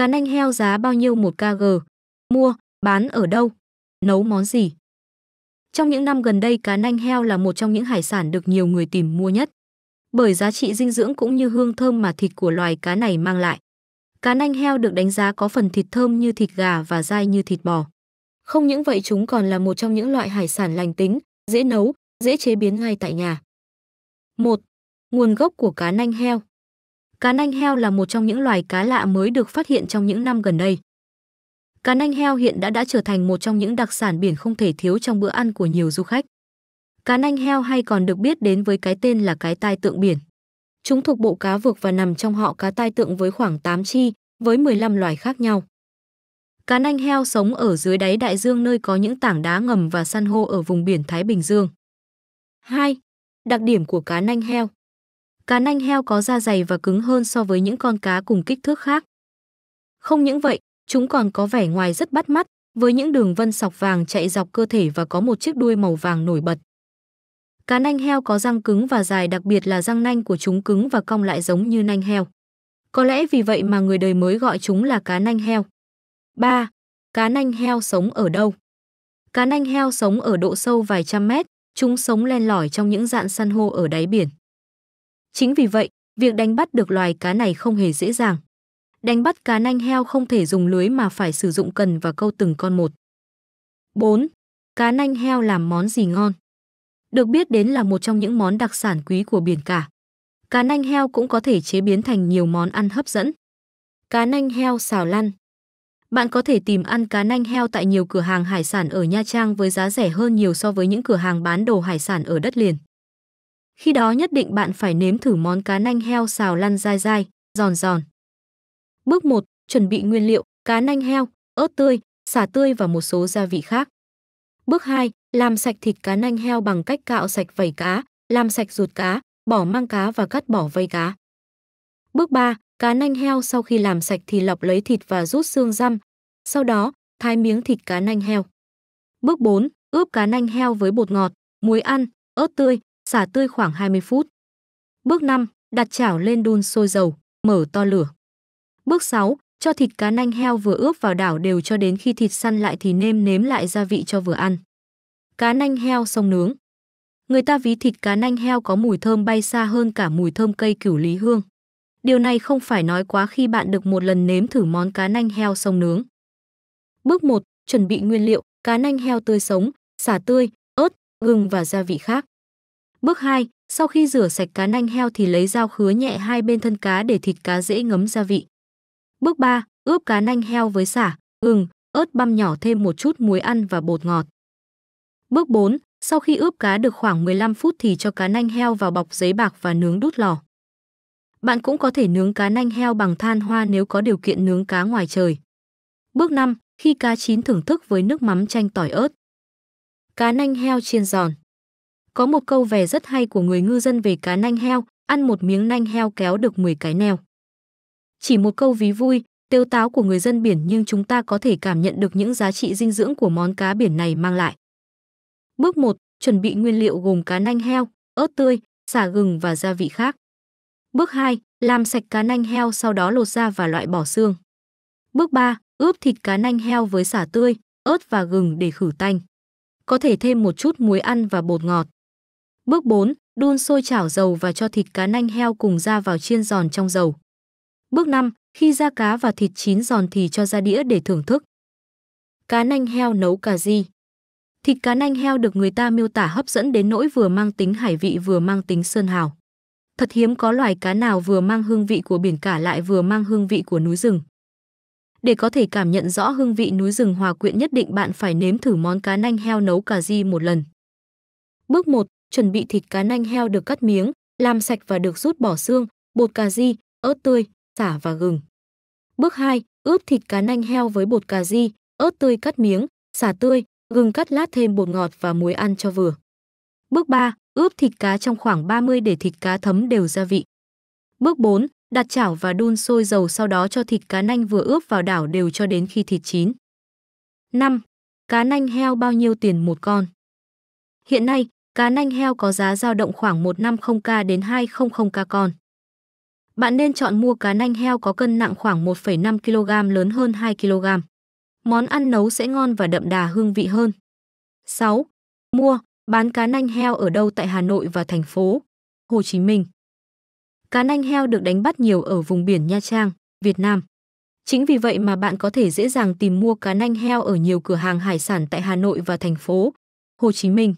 Cá nanh heo giá bao nhiêu một kg? Mua, bán ở đâu? Nấu món gì? Trong những năm gần đây, cá nanh heo là một trong những hải sản được nhiều người tìm mua nhất. Bởi giá trị dinh dưỡng cũng như hương thơm mà thịt của loài cá này mang lại. Cá nanh heo được đánh giá có phần thịt thơm như thịt gà và dai như thịt bò. Không những vậy chúng còn là một trong những loại hải sản lành tính, dễ nấu, dễ chế biến ngay tại nhà. 1. Nguồn gốc của cá nanh heo Cá nanh heo là một trong những loài cá lạ mới được phát hiện trong những năm gần đây. Cá nanh heo hiện đã đã trở thành một trong những đặc sản biển không thể thiếu trong bữa ăn của nhiều du khách. Cá nanh heo hay còn được biết đến với cái tên là cái tai tượng biển. Chúng thuộc bộ cá vực và nằm trong họ cá tai tượng với khoảng 8 chi, với 15 loài khác nhau. Cá nanh heo sống ở dưới đáy đại dương nơi có những tảng đá ngầm và san hô ở vùng biển Thái Bình Dương. 2. Đặc điểm của cá nanh heo Cá nanh heo có da dày và cứng hơn so với những con cá cùng kích thước khác. Không những vậy, chúng còn có vẻ ngoài rất bắt mắt, với những đường vân sọc vàng chạy dọc cơ thể và có một chiếc đuôi màu vàng nổi bật. Cá nanh heo có răng cứng và dài đặc biệt là răng nanh của chúng cứng và cong lại giống như nanh heo. Có lẽ vì vậy mà người đời mới gọi chúng là cá nanh heo. 3. Cá nanh heo sống ở đâu? Cá nanh heo sống ở độ sâu vài trăm mét, chúng sống len lỏi trong những rạn san hô ở đáy biển. Chính vì vậy, việc đánh bắt được loài cá này không hề dễ dàng. Đánh bắt cá nanh heo không thể dùng lưới mà phải sử dụng cần và câu từng con một. 4. Cá nanh heo làm món gì ngon? Được biết đến là một trong những món đặc sản quý của biển cả. Cá nanh heo cũng có thể chế biến thành nhiều món ăn hấp dẫn. Cá nanh heo xào lăn Bạn có thể tìm ăn cá nanh heo tại nhiều cửa hàng hải sản ở Nha Trang với giá rẻ hơn nhiều so với những cửa hàng bán đồ hải sản ở đất liền. Khi đó nhất định bạn phải nếm thử món cá nanh heo xào lăn dai dai, giòn giòn. Bước 1. Chuẩn bị nguyên liệu, cá nanh heo, ớt tươi, xả tươi và một số gia vị khác. Bước 2. Làm sạch thịt cá nanh heo bằng cách cạo sạch vảy cá, làm sạch ruột cá, bỏ mang cá và cắt bỏ vây cá. Bước 3. Cá nanh heo sau khi làm sạch thì lọc lấy thịt và rút xương răm. Sau đó, thái miếng thịt cá nanh heo. Bước 4. Ướp cá nanh heo với bột ngọt, muối ăn, ớt tươi, xả tươi khoảng 20 phút. Bước 5. Đặt chảo lên đun sôi dầu, mở to lửa. Bước 6. Cho thịt cá nanh heo vừa ướp vào đảo đều cho đến khi thịt săn lại thì nêm nếm lại gia vị cho vừa ăn. Cá nanh heo sông nướng Người ta ví thịt cá nanh heo có mùi thơm bay xa hơn cả mùi thơm cây cửu lý hương. Điều này không phải nói quá khi bạn được một lần nếm thử món cá nanh heo sông nướng. Bước 1. Chuẩn bị nguyên liệu, cá nanh heo tươi sống, xả tươi, ớt, gừng và gia vị khác. Bước 2, sau khi rửa sạch cá nanh heo thì lấy dao khứa nhẹ hai bên thân cá để thịt cá dễ ngấm gia vị. Bước 3, ướp cá nanh heo với sả, gừng, ớt băm nhỏ thêm một chút muối ăn và bột ngọt. Bước 4, sau khi ướp cá được khoảng 15 phút thì cho cá nanh heo vào bọc giấy bạc và nướng đút lò. Bạn cũng có thể nướng cá nanh heo bằng than hoa nếu có điều kiện nướng cá ngoài trời. Bước 5, khi cá chín thưởng thức với nước mắm chanh tỏi ớt. Cá nanh heo chiên giòn. Có một câu về rất hay của người ngư dân về cá nanh heo, ăn một miếng nanh heo kéo được 10 cái neo. Chỉ một câu ví vui, tiêu táo của người dân biển nhưng chúng ta có thể cảm nhận được những giá trị dinh dưỡng của món cá biển này mang lại. Bước 1. Chuẩn bị nguyên liệu gồm cá nanh heo, ớt tươi, xả gừng và gia vị khác. Bước 2. Làm sạch cá nanh heo sau đó lột ra và loại bỏ xương. Bước 3. Ướp thịt cá nanh heo với xả tươi, ớt và gừng để khử tanh. Có thể thêm một chút muối ăn và bột ngọt. Bước 4. Đun sôi chảo dầu và cho thịt cá nanh heo cùng da vào chiên giòn trong dầu. Bước 5. Khi da cá và thịt chín giòn thì cho ra đĩa để thưởng thức. Cá nanh heo nấu cà ri Thịt cá nanh heo được người ta miêu tả hấp dẫn đến nỗi vừa mang tính hải vị vừa mang tính sơn hào. Thật hiếm có loài cá nào vừa mang hương vị của biển cả lại vừa mang hương vị của núi rừng. Để có thể cảm nhận rõ hương vị núi rừng hòa quyện nhất định bạn phải nếm thử món cá nanh heo nấu cà ri một lần. Bước 1 chuẩn bị thịt cá nanh heo được cắt miếng, làm sạch và được rút bỏ xương, bột cà ri, ớt tươi, xả và gừng. Bước 2. Ướp thịt cá nanh heo với bột cà ri, ớt tươi cắt miếng, xả tươi, gừng cắt lát thêm bột ngọt và muối ăn cho vừa. Bước 3. Ướp thịt cá trong khoảng 30 để thịt cá thấm đều gia vị. Bước 4. Đặt chảo và đun sôi dầu sau đó cho thịt cá nanh vừa ướp vào đảo đều cho đến khi thịt chín. 5. Cá nanh heo bao nhiêu tiền một con? Hiện nay, Cá nanh heo có giá dao động khoảng 150k đến 200k con. Bạn nên chọn mua cá nanh heo có cân nặng khoảng 1,5 kg lớn hơn 2 kg. Món ăn nấu sẽ ngon và đậm đà hương vị hơn. 6. Mua, bán cá nanh heo ở đâu tại Hà Nội và thành phố Hồ Chí Minh. Cá nanh heo được đánh bắt nhiều ở vùng biển Nha Trang, Việt Nam. Chính vì vậy mà bạn có thể dễ dàng tìm mua cá nanh heo ở nhiều cửa hàng hải sản tại Hà Nội và thành phố Hồ Chí Minh.